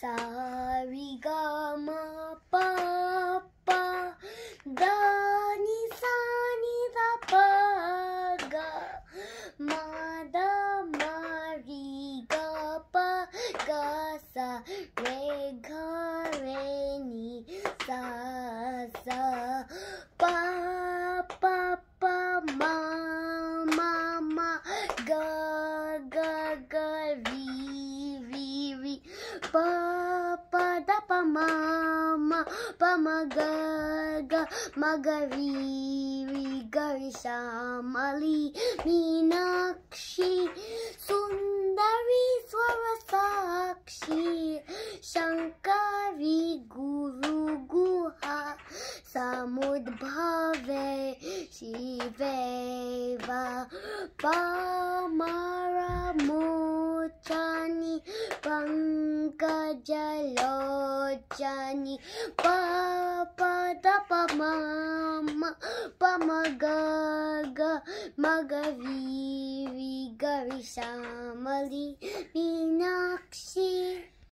Sa Sari ga ma pa pa da ni sa ni da pa ga ma da ma ri ga pa ga sa re ga re ni sa sa pa pa pa ma ma ma ga ga ga ma pa ma ga gari, ma ga ri sundari swarasakshi shankari guru guha samudbhave shiveva pamara muchani pankajalo Johnny. Papa, da pa mama, pa magaga, magavivi, gari samali, mina.